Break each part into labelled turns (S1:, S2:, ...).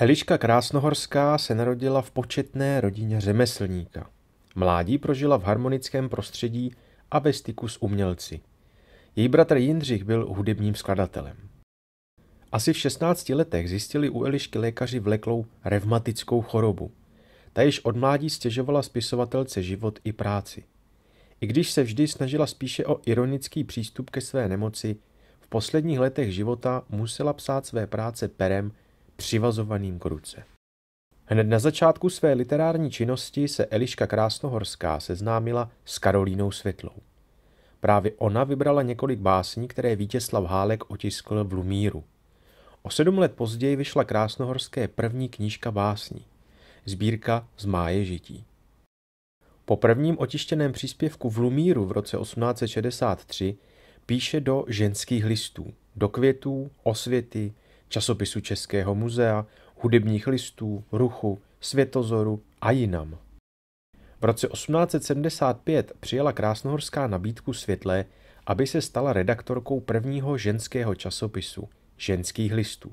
S1: Eliška Krásnohorská se narodila v početné rodině řemeslníka. Mládí prožila v harmonickém prostředí a ve styku s umělci. Její bratr Jindřich byl hudebním skladatelem. Asi v 16 letech zjistili u Elišky lékaři vleklou revmatickou chorobu. Ta již od mládí stěžovala spisovatelce život i práci. I když se vždy snažila spíše o ironický přístup ke své nemoci, v posledních letech života musela psát své práce perem přivazovaným k ruce. Hned na začátku své literární činnosti se Eliška Krásnohorská seznámila s Karolínou Světlou. Právě ona vybrala několik básní, které Vítězslav Hálek otiskl v Lumíru. O sedm let později vyšla Krásnohorské první knížka básní, sbírka z máje žití. Po prvním otištěném příspěvku v Lumíru v roce 1863 píše do ženských listů, do květů, osvěty, časopisu Českého muzea, hudebních listů, ruchu, světozoru a jinam. V roce 1875 přijela Krásnohorská nabídku Světlé, aby se stala redaktorkou prvního ženského časopisu Ženských listů.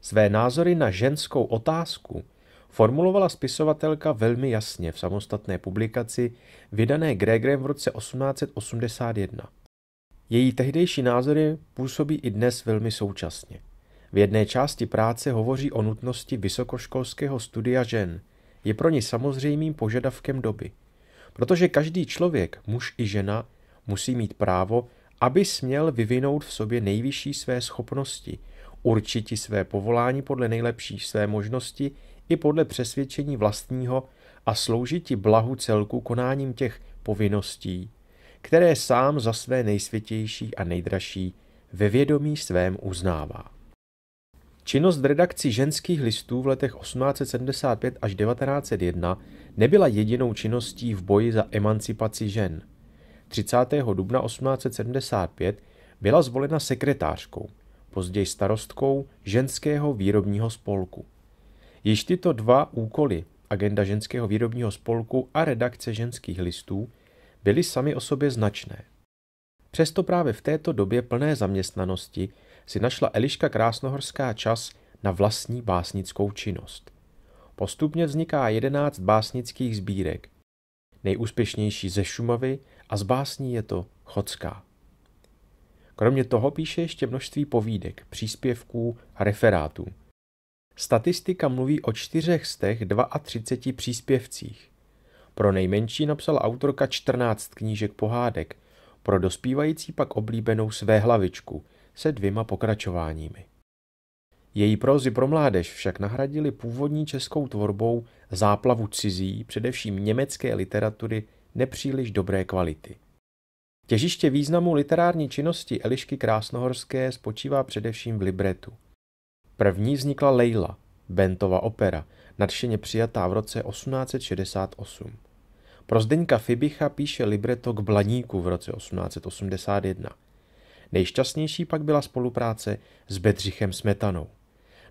S1: Své názory na ženskou otázku formulovala spisovatelka velmi jasně v samostatné publikaci vydané Gregrem v roce 1881. Její tehdejší názory působí i dnes velmi současně. V jedné části práce hovoří o nutnosti vysokoškolského studia žen. Je pro ní samozřejmým požadavkem doby. Protože každý člověk, muž i žena, musí mít právo, aby směl vyvinout v sobě nejvyšší své schopnosti, určití své povolání podle nejlepší své možnosti i podle přesvědčení vlastního a sloužiti blahu celku konáním těch povinností, které sám za své nejsvětější a nejdražší ve vědomí svém uznává. Činnost v redakci ženských listů v letech 1875 až 1901 nebyla jedinou činností v boji za emancipaci žen. 30. dubna 1875 byla zvolena sekretářkou, později starostkou ženského výrobního spolku. Již tyto dva úkoly, agenda ženského výrobního spolku a redakce ženských listů, byly sami o sobě značné. Přesto právě v této době plné zaměstnanosti si našla Eliška Krásnohorská čas na vlastní básnickou činnost. Postupně vzniká jedenáct básnických sbírek. Nejúspěšnější ze Šumavy a z básní je to Chodská. Kromě toho píše ještě množství povídek, příspěvků a referátů. Statistika mluví o čtyřech z 32 příspěvcích. Pro nejmenší napsala autorka 14 knížek pohádek, pro dospívající pak oblíbenou své hlavičku – se dvěma pokračováními. Její prozy pro mládež však nahradili původní českou tvorbou záplavu cizí, především německé literatury nepříliš dobré kvality. Těžiště významu literární činnosti Elišky Krásnohorské spočívá především v libretu. První vznikla Leila, Bentova opera, nadšeně přijatá v roce 1868. Pro Zdeňka Fibicha píše libreto k Blaníku v roce 1881. Nejšťastnější pak byla spolupráce s Bedřichem Smetanou.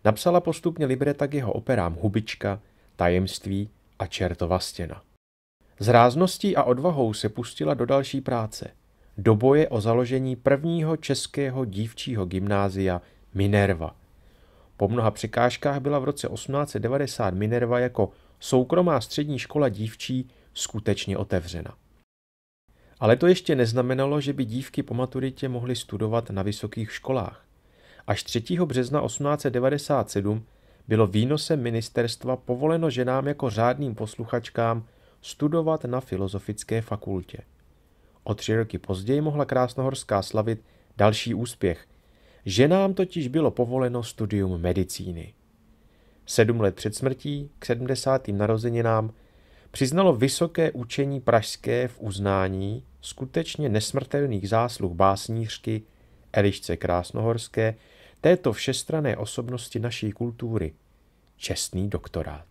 S1: Napsala postupně libreta k jeho operám Hubička, Tajemství a Čertova stěna. S rázností a odvahou se pustila do další práce. Do boje o založení prvního českého dívčího gymnázia Minerva. Po mnoha překážkách byla v roce 1890 Minerva jako soukromá střední škola dívčí skutečně otevřena. Ale to ještě neznamenalo, že by dívky po maturitě mohly studovat na vysokých školách. Až 3. března 1897 bylo výnosem ministerstva povoleno ženám jako řádným posluchačkám studovat na filozofické fakultě. O tři roky později mohla Krásnohorská slavit další úspěch. Ženám totiž bylo povoleno studium medicíny. Sedm let před smrtí, k 70. narozeninám, přiznalo Vysoké učení pražské v uznání skutečně nesmrtelných zásluh básnířky Elišce Krásnohorské, této všestrané osobnosti naší kultury, čestný doktorát.